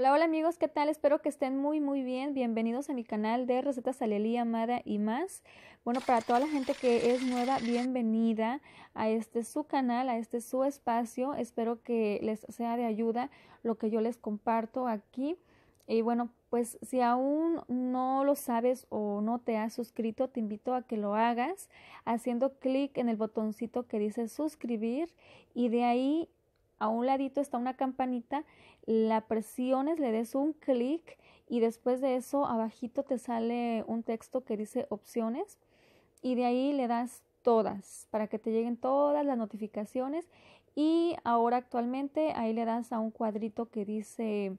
Hola, hola amigos, ¿qué tal? Espero que estén muy muy bien. Bienvenidos a mi canal de recetas Alelia Amada y más. Bueno, para toda la gente que es nueva, bienvenida a este su canal, a este su espacio. Espero que les sea de ayuda lo que yo les comparto aquí. Y bueno, pues si aún no lo sabes o no te has suscrito, te invito a que lo hagas haciendo clic en el botoncito que dice suscribir y de ahí a un ladito está una campanita, la presiones, le des un clic y después de eso abajito te sale un texto que dice opciones y de ahí le das todas para que te lleguen todas las notificaciones y ahora actualmente ahí le das a un cuadrito que dice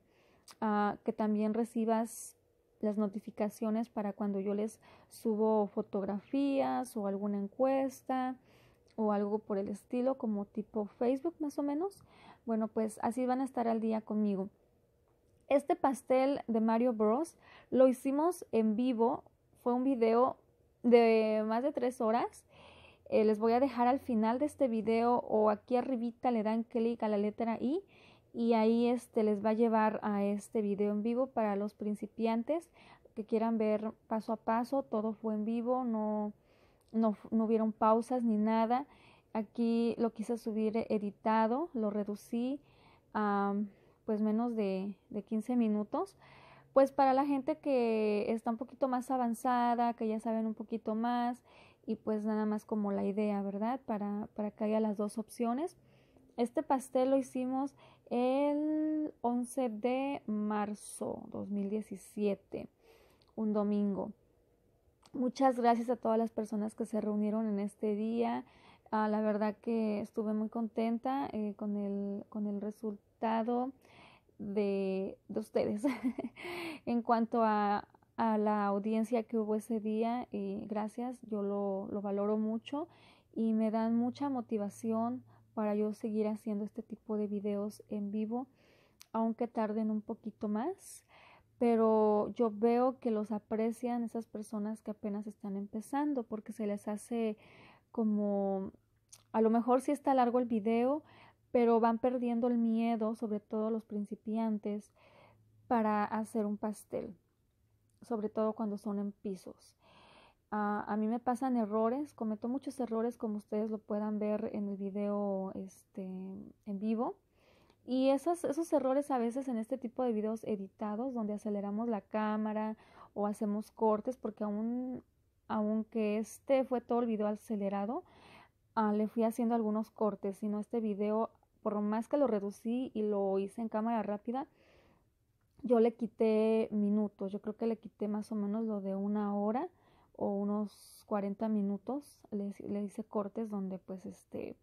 ah, que también recibas las notificaciones para cuando yo les subo fotografías o alguna encuesta o algo por el estilo, como tipo Facebook más o menos. Bueno, pues así van a estar al día conmigo. Este pastel de Mario Bros lo hicimos en vivo, fue un video de más de tres horas. Eh, les voy a dejar al final de este video o aquí arribita le dan clic a la letra I y ahí este les va a llevar a este video en vivo para los principiantes que quieran ver paso a paso, todo fue en vivo, no no, no hubieron pausas ni nada. Aquí lo quise subir editado, lo reducí a pues menos de, de 15 minutos. Pues para la gente que está un poquito más avanzada, que ya saben un poquito más, y pues nada más como la idea, ¿verdad? Para, para que haya las dos opciones. Este pastel lo hicimos el 11 de marzo 2017, un domingo. Muchas gracias a todas las personas que se reunieron en este día. Ah, la verdad que estuve muy contenta eh, con, el, con el resultado de, ustedes en cuanto a, la audiencia que hubo ese día. Eh, gracias, yo lo, lo valoro mucho y me dan mucha motivación para yo seguir haciendo este tipo de videos en vivo, aunque tarden un poquito más pero yo veo que los aprecian esas personas que apenas están empezando porque se les hace como a lo mejor sí está largo el video, pero van perdiendo el miedo, sobre todo los principiantes, para hacer un pastel, sobre todo cuando son en pisos. Ah, a mí me pasan errores, cometo muchos errores como ustedes lo puedan ver en el video este, en vivo. Y esos, esos errores a veces en este tipo de videos editados, donde aceleramos la cámara o hacemos cortes, porque aún, aunque este fue todo el video acelerado, ah, le fui haciendo algunos cortes, sino este video, por más que lo reducí y lo hice en cámara rápida, yo le quité minutos, yo creo que le quité más o menos lo de una hora o unos 40 minutos, le hice cortes donde pues este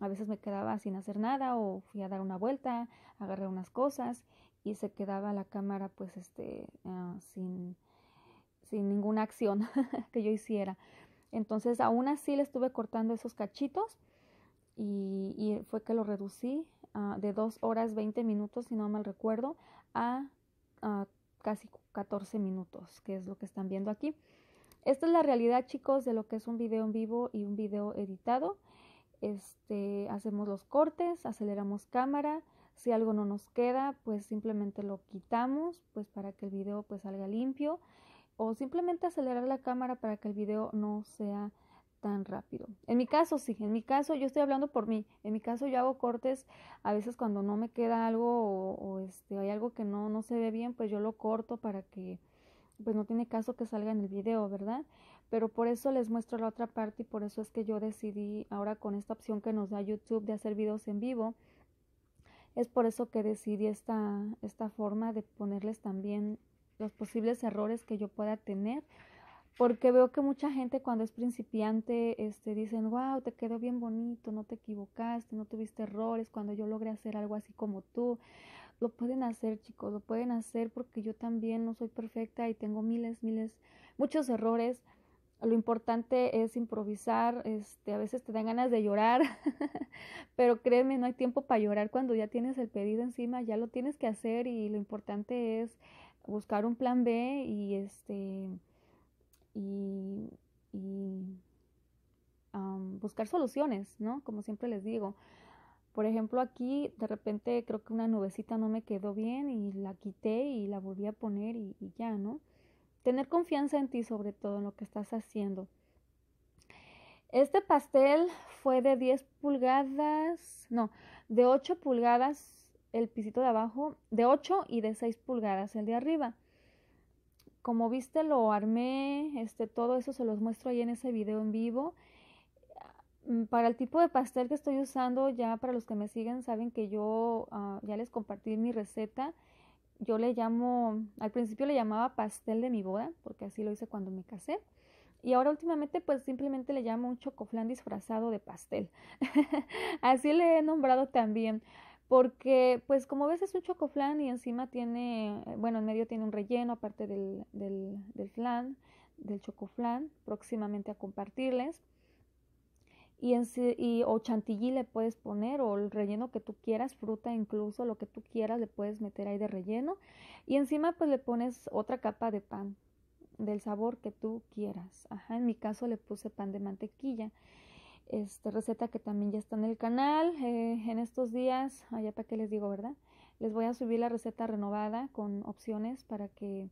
a veces me quedaba sin hacer nada o fui a dar una vuelta, agarré unas cosas y se quedaba la cámara pues este ah, sin, ninguna acción que yo hiciera. Entonces aún así le estuve cortando esos cachitos y, fue que lo reducí ah, de 2 horas 20 minutos, si no mal recuerdo, a, a casi 14 minutos, que es lo que están viendo aquí. Esta es la realidad chicos de lo que es un video en vivo y un video editado este, hacemos los cortes, aceleramos cámara, si algo no nos queda, pues simplemente lo quitamos, pues para que el video pues salga limpio o simplemente acelerar la cámara para que el video no sea tan rápido. En mi caso sí, en mi caso yo estoy hablando por mí, en mi caso yo hago cortes a veces cuando no me queda algo o, este, hay algo que no, no se ve bien, pues yo lo corto para que pues no tiene caso que salga en el video, ¿verdad? pero por eso les muestro la otra parte y por eso es que yo decidí ahora con esta opción que nos da YouTube de hacer videos en vivo es por eso que decidí esta, esta forma de ponerles también los posibles errores que yo pueda tener porque veo que mucha gente cuando es principiante este, dicen, wow, te quedó bien bonito, no te equivocaste, no tuviste errores, cuando yo logré hacer algo así como tú. Lo pueden hacer, chicos, lo pueden hacer porque yo también no soy perfecta y tengo miles, miles, muchos errores. Lo importante es improvisar, este, a veces te dan ganas de llorar, pero créeme, no hay tiempo para llorar cuando ya tienes el pedido encima, ya lo tienes que hacer y lo importante es buscar un plan B y este y, y buscar soluciones, ¿no? Como siempre les digo. Por ejemplo, aquí de repente creo que una nubecita no me quedó bien y la quité y la volví a poner y ya, ¿no? Tener confianza en ti sobre todo, en lo que estás haciendo. Este pastel fue de 10 pulgadas, no, de 8 pulgadas el pisito de abajo, de 8 y de 6 pulgadas el de arriba. Como viste lo armé, este todo eso se los muestro ahí en ese video en vivo. Mm, para el tipo de pastel que estoy usando, ya para los que me siguen saben que yo ah, ya les compartí mi receta yo le llamo, al principio le llamaba pastel de mi boda, porque así lo hice cuando me casé. Y ahora últimamente pues simplemente le llamo un chocoflán disfrazado de pastel. así le he nombrado también. Porque pues como ves es un chocoflán y encima tiene, eh, bueno, en medio tiene un relleno aparte del, del, flan, del chocoflan, próximamente a compartirles y, o chantilly le puedes poner o el relleno que tú quieras, fruta incluso, lo que tú quieras le puedes meter ahí de relleno y encima pues le pones otra capa de pan del sabor que tú quieras. Ajá, en mi caso le puse pan de mantequilla. Esta receta que también ya está en el canal. Eh, en estos días, allá para qué les digo, ¿verdad? Les voy a subir la receta renovada con opciones para que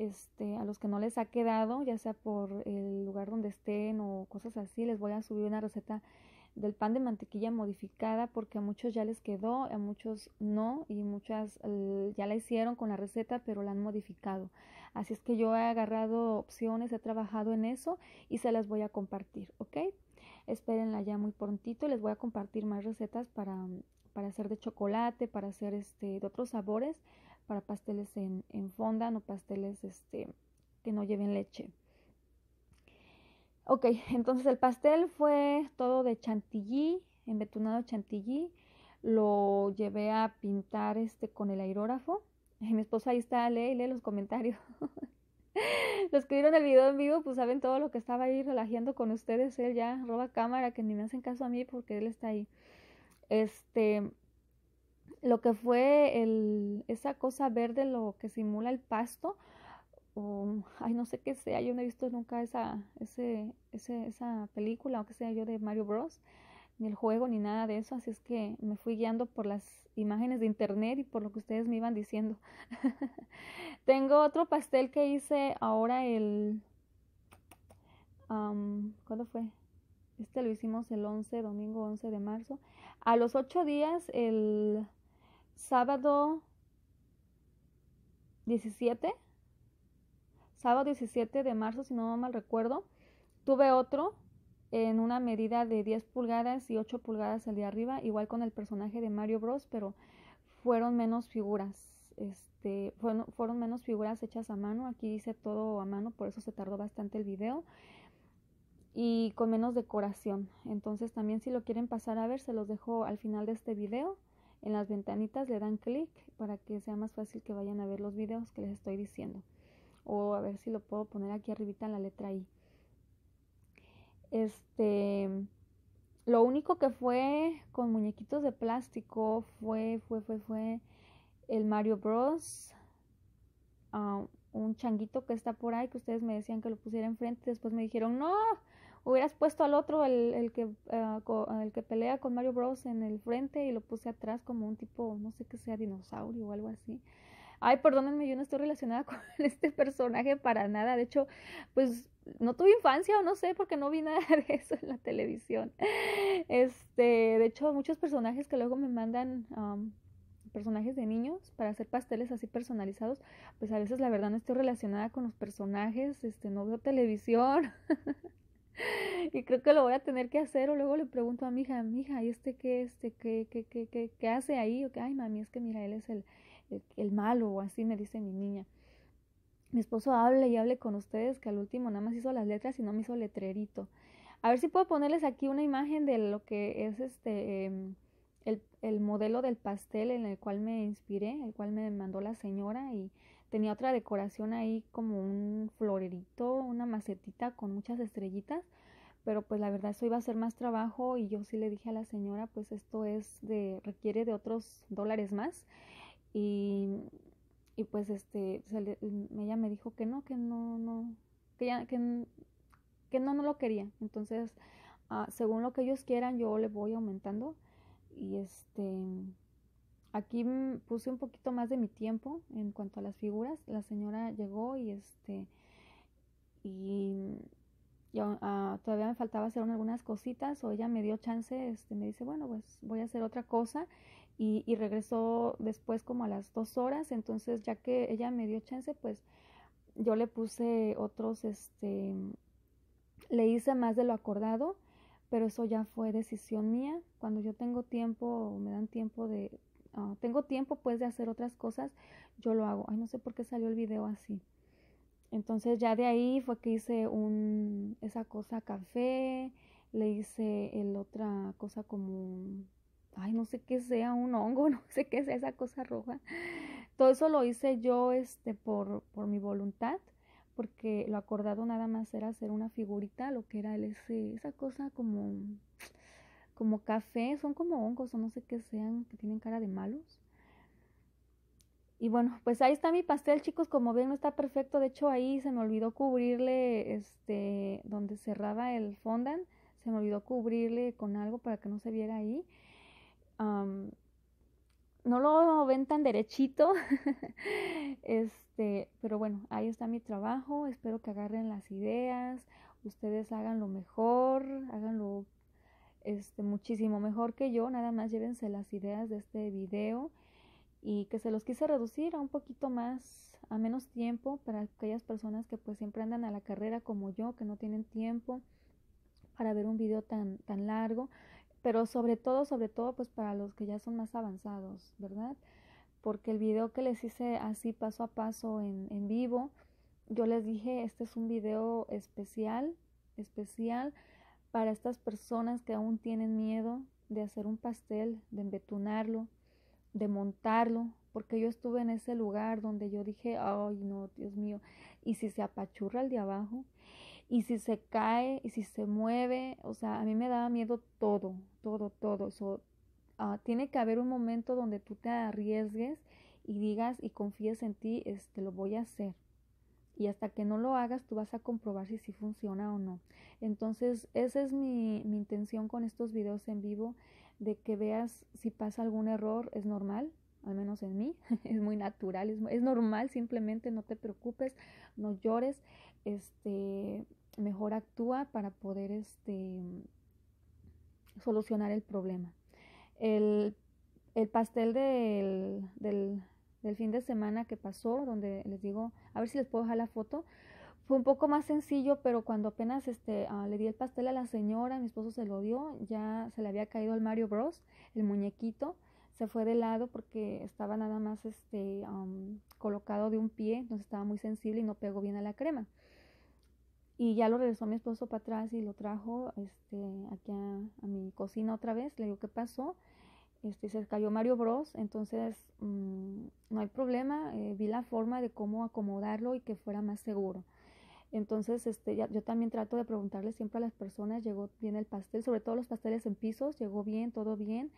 este, a los que no les ha quedado, ya sea por el lugar donde estén o cosas así, les voy a subir una receta del pan de mantequilla modificada porque a muchos ya les quedó, a muchos no y muchas eh, ya la hicieron con la receta pero la han modificado. Así es que yo he agarrado opciones, he trabajado en eso y se las voy a compartir, ¿ok? Espérenla ya muy prontito, les voy a compartir más recetas para, para hacer de chocolate, para hacer este, de otros sabores para pasteles en, en fonda o pasteles este, que no lleven leche. Ok, entonces el pastel fue todo de chantilly, embetunado chantilly. Lo llevé a pintar este con el aerógrafo. mi esposo ahí está, lee, lee los comentarios. los que vieron el video en vivo, pues saben todo lo que estaba ahí relajando con ustedes. Él ya roba cámara, que ni me hacen caso a mí porque él está ahí. Este, lo que fue el, esa cosa verde, lo que simula el pasto, ay, no sé qué sea, yo no he visto nunca esa, ese, esa película o qué sea yo de Mario Bros ni el juego ni nada de eso, así es que me fui guiando por las imágenes de internet y por lo que ustedes me iban diciendo. Tengo otro pastel que hice ahora el... ¿Cuándo fue? Este lo hicimos el 11, domingo 11 de marzo. A los 8 días el sábado 17, sábado 17 de marzo, si no mal recuerdo, tuve otro en una medida de 10 pulgadas y 8 pulgadas el de arriba, igual con el personaje de Mario Bros, pero fueron menos figuras. Este, fueron, fueron menos figuras hechas a mano, aquí hice todo a mano, por eso se tardó bastante el video y con menos decoración. Entonces también si lo quieren pasar a ver, se los dejo al final de este video en las ventanitas le dan clic para que sea más fácil que vayan a ver los videos que les estoy diciendo. O a ver si lo puedo poner aquí arribita en la letra I. Este, lo único que fue con muñequitos de plástico fue, fue, fue, fue el Mario Bros. Ah, un changuito que está por ahí, que ustedes me decían que lo pusiera enfrente, después me dijeron, no, hubieras puesto al otro, el, que, eh, el que pelea con Mario Bros en el frente y lo puse atrás como un tipo, no sé qué sea, dinosaurio o algo así. Ay, perdónenme, yo no estoy relacionada con este personaje para nada. De hecho, pues no tuve infancia o no sé, porque no vi nada de eso en la televisión. Este, de hecho, muchos personajes que luego me mandan personajes de niños para hacer pasteles así personalizados, pues a veces la verdad no estoy relacionada con los personajes, este, no veo televisión. y creo que lo voy a tener que hacer o luego le pregunto a mi hija, mi hija ¿y este qué, este qué, qué, qué, qué, qué hace ahí? O ay, mami, es que mira, él es el, el, malo o así me dice mi niña. Mi esposo hable y hable con ustedes que al último nada más hizo las letras y no me hizo letrerito. A ver si puedo ponerles aquí una imagen de lo que es este em, el, el modelo del pastel en el cual me inspiré, el cual me mandó la señora y Tenía otra decoración ahí como un florerito, una macetita con muchas estrellitas, pero pues la verdad eso iba a ser más trabajo y yo sí le dije a la señora, pues esto es de requiere de otros dólares más y, pues este ella me dijo que no, que no no que ya, que, que no no lo quería. Entonces, ah, según lo que ellos quieran, yo le voy aumentando y este Aquí puse un poquito más de mi tiempo en cuanto a las figuras. La señora llegó y este y, ah, todavía me faltaba hacer algunas cositas o ella me dio chance, este, me dice, bueno, pues voy a hacer otra cosa y, regresó después como a las dos horas, entonces ya que ella me dio chance, pues yo le puse otros, este, le hice más de lo acordado, pero eso ya fue decisión mía. Cuando yo tengo tiempo o me dan tiempo de, Ah, tengo tiempo pues de hacer otras cosas, yo lo hago. Ay, no sé por qué salió el video así. Entonces ya de ahí fue que hice un, esa cosa café, le hice el otra cosa como, ay, no sé qué sea, un hongo, no sé qué sea esa cosa roja. Todo eso lo hice yo este, por, por mi voluntad, porque lo acordado nada más era hacer una figurita, lo que era ese, esa cosa como como café, son como hongos o no sé qué sean, que tienen cara de malos. Y bueno, pues ahí está mi pastel, chicos, como ven no está perfecto, de hecho ahí se me olvidó cubrirle este donde cerraba el fondant, se me olvidó cubrirle con algo para que no se viera ahí. no lo ven tan derechito. este, pero bueno, ahí está mi trabajo, espero que agarren las ideas, ustedes hagan lo mejor, hagan lo este, muchísimo mejor que yo. Nada más llévense las ideas de este video y que se los quise reducir a un poquito más, a menos tiempo para aquellas personas que pues siempre andan a la carrera como yo, que no tienen tiempo para ver un video tan, tan largo, pero sobre todo, sobre todo pues para los que ya son más avanzados, ¿verdad? Porque el video que les hice así paso a paso en, en vivo, yo les dije, este es un video especial, especial para estas personas que aún tienen miedo de hacer un pastel, de embetunarlo, de montarlo, porque yo estuve en ese lugar donde yo dije, ay no, Dios mío, y si se apachurra el de abajo, y si se cae, y si se mueve, o sea, a mí me daba miedo todo, todo, todo. So, ah, tiene que haber un momento donde tú te arriesgues y digas y confíes en ti, este, lo voy a hacer y hasta que no lo hagas tú vas a comprobar si sí funciona o no. Entonces esa es mi, intención con estos videos en vivo, de que veas si pasa algún error, es normal, al menos en mí, es muy natural, es, normal, simplemente no te preocupes, no llores, este, mejor actúa para poder este, solucionar el problema. El, pastel del, del fin de semana que pasó, donde les digo, a ver si les puedo dejar la foto. Fue un poco más sencillo, pero cuando apenas este, ah, le di el pastel a la señora, mi esposo se lo dio, ya se le había caído el Mario Bros, el muñequito, se fue de lado porque estaba nada más este, colocado de un pie, no estaba muy sensible y no pegó bien a la crema. Y ya lo regresó mi esposo para atrás y lo trajo este, aquí a, a mi cocina otra vez. Le digo, ¿qué pasó? Este, se cayó Mario Bros, entonces mm, no hay problema, eh, vi la forma de cómo acomodarlo y que fuera más seguro. Entonces, este, yo también trato de preguntarle siempre a las personas, llegó bien el pastel, sobre todo los pasteles en pisos, llegó bien, todo bien.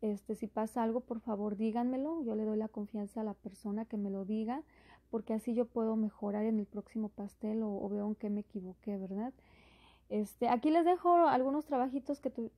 Este, si pasa algo, por favor díganmelo, yo le doy la confianza a la persona que me lo diga, porque así yo puedo mejorar en el próximo pastel o, veo en qué me equivoqué, ¿verdad? Este, aquí les dejo algunos trabajitos que, tu,